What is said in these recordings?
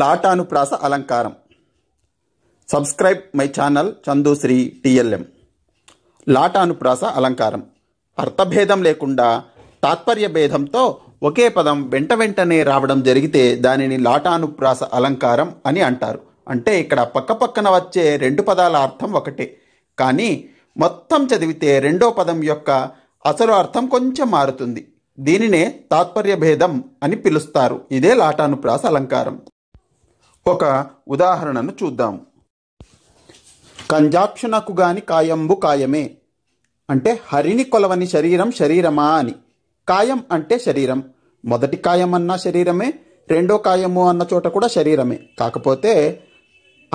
లాటానుప్రాస అలంకారం subscribe my channel Chandusri TLM లాటానుప్రాస అలంకారం అర్థభేదం లేకుండా తాత్పర్య భేదంతో ఒకే పదం వెంట వెంటనే రావడం జరిగితే దానిని లాటానుప్రాస అలంకారం అని అంటారు అంటే ఇక్కడ పక్కపక్కన వచ్చే రెండు పదాల అర్థం ఒకటే కానీ మొత్తం చదివితే రెండో పదం యొక్క అసలు అర్థం కొంచెం మారుతుంది దీనినే తాత్పర్య భేదం అని పిలుస్తారు ఇదే లాటానుప్రాస అలంకారం ఒక ఉదాహరణను చూద్దాం కంజాక్షునకు గాని కాయంబు కాయమే అంటే హరిని కొలవని శరీరం శరీరమా అని కాయం అంటే శరీరం మొదటి కాయం అన్న శరీరమే రెండో కాయము అన్న చోట కూడా శరీరమే కాకపోతే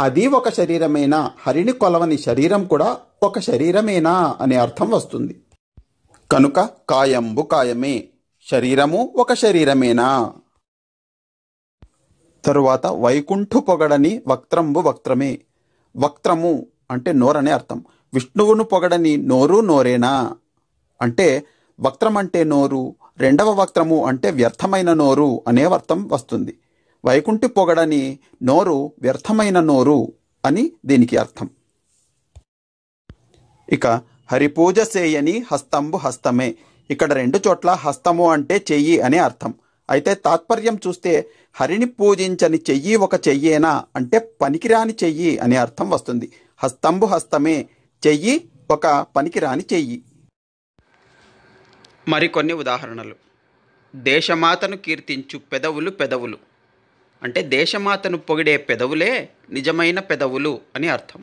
అది ఒక శరీరమేనా హరిని కొలవని శరీరం కూడా ఒక శరీరమేనా అనే అర్థం వస్తుంది కనుక కాయంబు కాయమే శరీరము ఒక శరీరమేనా తరువాత వైకుంఠు పొగడని వక్త్రంబు వక్త్రమే వక్త్రము అంటే నోరనే అర్థం విష్ణువును పొగడని నోరు నోరేనా అంటే వక్త్రం అంటే నోరు రెండవ వక్త్రము అంటే వ్యర్థమైన నోరు అనే అర్థం వస్తుంది వైకుంఠి పొగడని నోరు వ్యర్థమైన నోరు అని దీనికి అర్థం ఇక హరిపూజ చేయని హస్తంబు హస్తమే ఇక్కడ రెండు చోట్ల హస్తము అంటే చెయ్యి అనే అర్థం అయితే తాత్పర్యం చూస్తే హరిని పూజించని చెయ్యి ఒక చెయ్యేనా అంటే పనికిరాని చెయ్యి అనే అర్థం వస్తుంది హస్తంబు హస్తమే చెయ్యి ఒక పనికిరాని చెయ్యి మరికొన్ని ఉదాహరణలు దేశమాతను కీర్తించు పెదవులు పెదవులు అంటే దేశమాతను పొగిడే పెదవులే నిజమైన పెదవులు అని అర్థం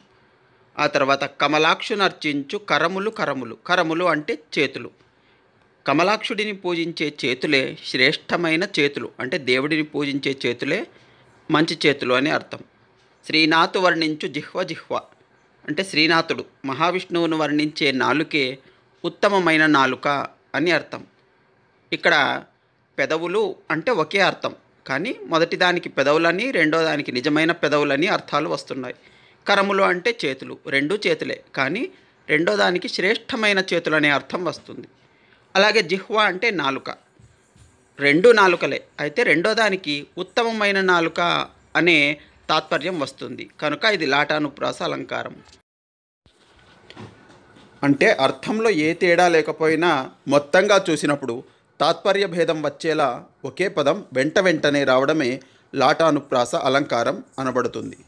ఆ తర్వాత అర్చించు కరములు కరములు కరములు అంటే చేతులు కమలాక్షుడిని పూజించే చేతులే శ్రేష్టమైన చేతులు అంటే దేవుడిని పూజించే చేతులే మంచి చేతులు అని అర్థం శ్రీనాథు వర్ణించు జిహ్వ జిహ్వ అంటే శ్రీనాథుడు మహావిష్ణువును వర్ణించే నాలుకే ఉత్తమమైన నాలుక అని అర్థం ఇక్కడ పెదవులు అంటే ఒకే అర్థం కానీ మొదటిదానికి పెదవులని రెండో దానికి నిజమైన పెదవులని అర్థాలు వస్తున్నాయి కరములు అంటే చేతులు రెండు చేతులే కానీ రెండో దానికి శ్రేష్టమైన చేతులనే అర్థం వస్తుంది అలాగే జిహ్వా అంటే నాలుక రెండు నాలుకలే అయితే రెండో దానికి ఉత్తమమైన నాలుక అనే తాత్పర్యం వస్తుంది కనుక ఇది లాటానుప్రాస అలంకారం అంటే అర్థంలో ఏ తేడా లేకపోయినా మొత్తంగా చూసినప్పుడు తాత్పర్య భేదం వచ్చేలా ఒకే పదం వెంట వెంటనే రావడమే లాటానుప్రాస అలంకారం అనబడుతుంది